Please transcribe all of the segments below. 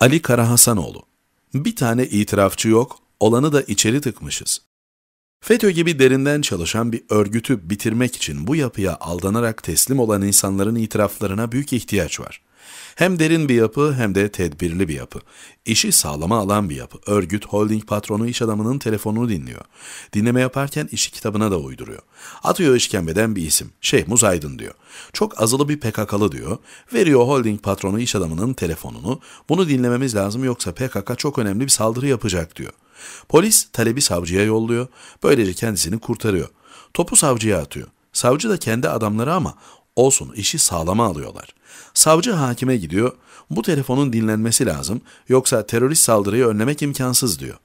Ali Karahasanoğlu. Bir tane itirafçı yok, olanı da içeri tıkmışız. FETÖ gibi derinden çalışan bir örgütü bitirmek için bu yapıya aldanarak teslim olan insanların itiraflarına büyük ihtiyaç var. Hem derin bir yapı hem de tedbirli bir yapı. İşi sağlama alan bir yapı. Örgüt, holding patronu iş adamının telefonunu dinliyor. Dinleme yaparken işi kitabına da uyduruyor. Atıyor işkembeden bir isim. Şey, Aydın diyor. Çok azılı bir PKK'lı diyor. Veriyor holding patronu iş adamının telefonunu. Bunu dinlememiz lazım yoksa PKK çok önemli bir saldırı yapacak diyor. Polis talebi savcıya yolluyor. Böylece kendisini kurtarıyor. Topu savcıya atıyor. Savcı da kendi adamları ama olsun işi sağlama alıyorlar. Savcı hakime gidiyor. Bu telefonun dinlenmesi lazım yoksa terörist saldırıyı önlemek imkansız diyor.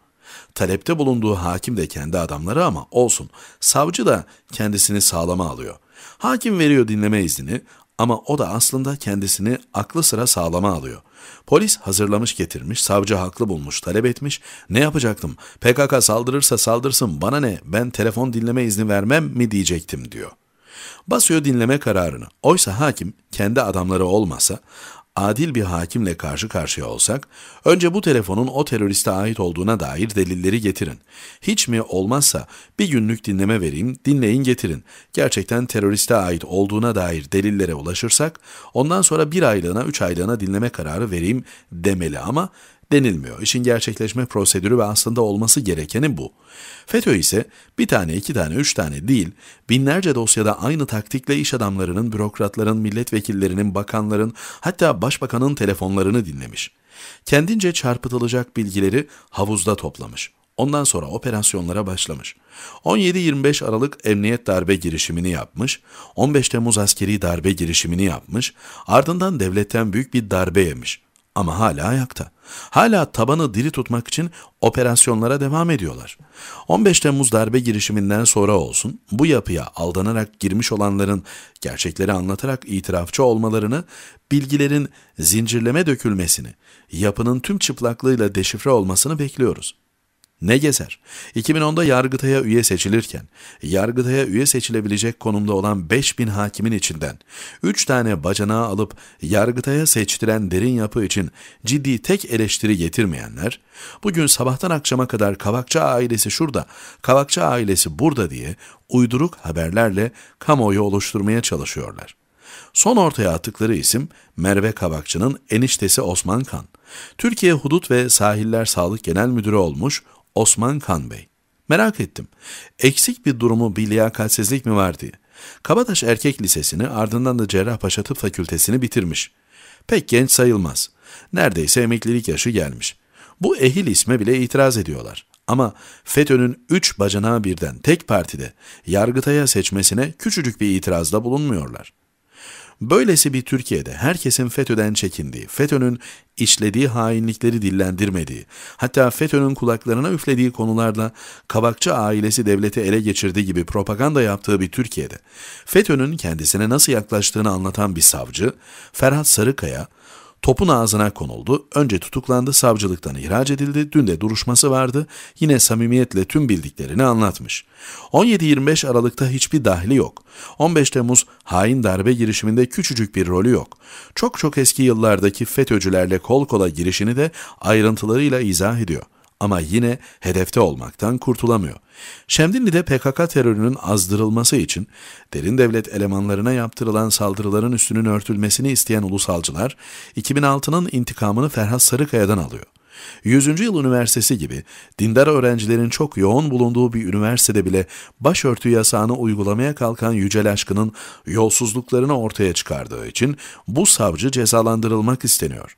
Talepte bulunduğu hakim de kendi adamları ama olsun. Savcı da kendisini sağlama alıyor. Hakim veriyor dinleme iznini. Ama o da aslında kendisini aklı sıra sağlama alıyor. Polis hazırlamış getirmiş, savcı haklı bulmuş, talep etmiş. Ne yapacaktım? PKK saldırırsa saldırsın bana ne? Ben telefon dinleme izni vermem mi diyecektim diyor. Basıyor dinleme kararını. Oysa hakim kendi adamları olmasa adil bir hakimle karşı karşıya olsak, önce bu telefonun o teröriste ait olduğuna dair delilleri getirin. Hiç mi olmazsa bir günlük dinleme vereyim, dinleyin getirin. Gerçekten teröriste ait olduğuna dair delillere ulaşırsak, ondan sonra bir aylığına, üç aylığına dinleme kararı vereyim demeli ama denilmiyor. İşin gerçekleşme prosedürü ve aslında olması gerekeni bu. FETÖ ise bir tane, iki tane, üç tane değil, binlerce dosyada aynı taktikle iş adamlarının, bürokratların, milletvekillerinin, bakanların, hatta başbakanın telefonlarını dinlemiş. Kendince çarpıtılacak bilgileri havuzda toplamış. Ondan sonra operasyonlara başlamış. 17-25 Aralık emniyet darbe girişimini yapmış, 15 Temmuz askeri darbe girişimini yapmış, ardından devletten büyük bir darbe yemiş ama hala ayakta. Hala tabanı diri tutmak için operasyonlara devam ediyorlar. 15 Temmuz darbe girişiminden sonra olsun bu yapıya aldanarak girmiş olanların gerçekleri anlatarak itirafçı olmalarını, bilgilerin zincirleme dökülmesini, yapının tüm çıplaklığıyla deşifre olmasını bekliyoruz. Ne gezer? 2010'da Yargıtay'a üye seçilirken, Yargıtay'a üye seçilebilecek konumda olan 5000 hakimin içinden 3 tane bacanağı alıp Yargıtay'a seçtiren derin yapı için ciddi tek eleştiri getirmeyenler, bugün sabahtan akşama kadar kavakça ailesi şurada, kavakça ailesi burada diye uyduruk haberlerle kamuoyu oluşturmaya çalışıyorlar. Son ortaya attıkları isim Merve Kavakçı'nın eniştesi Osman Kan. Türkiye Hudut ve Sahiller Sağlık Genel Müdürü olmuş, Osman Kan Bey. Merak ettim. Eksik bir durumu bir liyakatsizlik mi var diye. Kabataş Erkek Lisesi'ni ardından da Cerrahpaşa Tıp Fakültesini bitirmiş. Pek genç sayılmaz. Neredeyse emeklilik yaşı gelmiş. Bu ehil isme bile itiraz ediyorlar. Ama FETÖ'nün üç bacanağı birden tek partide Yargıtay'a seçmesine küçücük bir itirazda bulunmuyorlar. Böylesi bir Türkiye'de herkesin FETÖ'den çekindiği, FETÖ'nün işlediği hainlikleri dillendirmediği, hatta FETÖ'nün kulaklarına üflediği konularla Kabakçı ailesi devleti ele geçirdiği gibi propaganda yaptığı bir Türkiye'de, FETÖ'nün kendisine nasıl yaklaştığını anlatan bir savcı, Ferhat Sarıkaya, Topun ağzına konuldu. Önce tutuklandı, savcılıktan ihraç edildi. Dün de duruşması vardı. Yine samimiyetle tüm bildiklerini anlatmış. 17-25 Aralık'ta hiçbir dahli yok. 15 Temmuz hain darbe girişiminde küçücük bir rolü yok. Çok çok eski yıllardaki FETÖ'cülerle kol kola girişini de ayrıntılarıyla izah ediyor ama yine hedefte olmaktan kurtulamıyor. Şemdinli'de PKK terörünün azdırılması için derin devlet elemanlarına yaptırılan saldırıların üstünün örtülmesini isteyen ulusalcılar 2006'nın intikamını Ferhat Sarıkaya'dan alıyor. 100. Yıl Üniversitesi gibi dindar öğrencilerin çok yoğun bulunduğu bir üniversitede bile başörtü yasağını uygulamaya kalkan Yücel Aşkı'nın yolsuzluklarını ortaya çıkardığı için bu savcı cezalandırılmak isteniyor.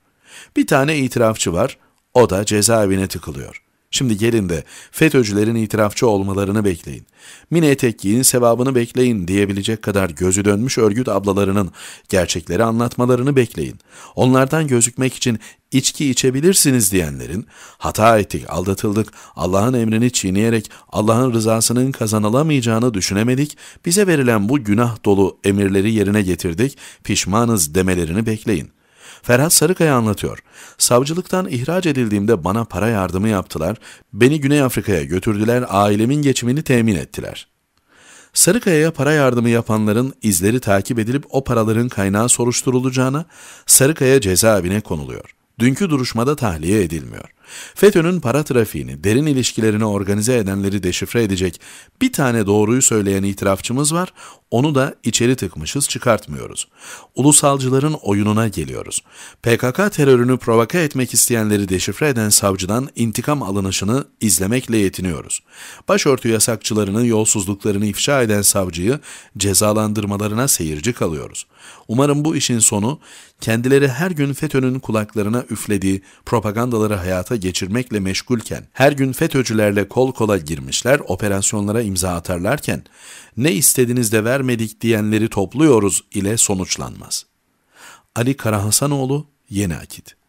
Bir tane itirafçı var, o da cezaevine tıkılıyor. Şimdi gelin de FETÖ'cülerin itirafçı olmalarını bekleyin. Mine Etekki'nin sevabını bekleyin diyebilecek kadar gözü dönmüş örgüt ablalarının gerçekleri anlatmalarını bekleyin. Onlardan gözükmek için içki içebilirsiniz diyenlerin, hata ettik, aldatıldık, Allah'ın emrini çiğneyerek Allah'ın rızasının kazanılamayacağını düşünemedik, bize verilen bu günah dolu emirleri yerine getirdik, pişmanız demelerini bekleyin.'' Ferhat Sarıkaya anlatıyor. Savcılıktan ihraç edildiğimde bana para yardımı yaptılar, beni Güney Afrika'ya götürdüler, ailemin geçimini temin ettiler. Sarıkaya'ya para yardımı yapanların izleri takip edilip o paraların kaynağı soruşturulacağına Sarıkaya cezaevine konuluyor. Dünkü duruşmada tahliye edilmiyor.'' FETÖ'nün para trafiğini, derin ilişkilerini organize edenleri deşifre edecek bir tane doğruyu söyleyen itirafçımız var, onu da içeri tıkmışız çıkartmıyoruz. Ulusalcıların oyununa geliyoruz. PKK terörünü provoke etmek isteyenleri deşifre eden savcıdan intikam alınışını izlemekle yetiniyoruz. Başörtü yasakçılarını, yolsuzluklarını ifşa eden savcıyı cezalandırmalarına seyirci kalıyoruz. Umarım bu işin sonu kendileri her gün FETÖ'nün kulaklarına üflediği propagandaları hayata hayata geçirmekle meşgulken, her gün FETÖ'cülerle kol kola girmişler, operasyonlara imza atarlarken, ne istediniz de vermedik diyenleri topluyoruz ile sonuçlanmaz. Ali Karahasanoğlu, Yeni Akit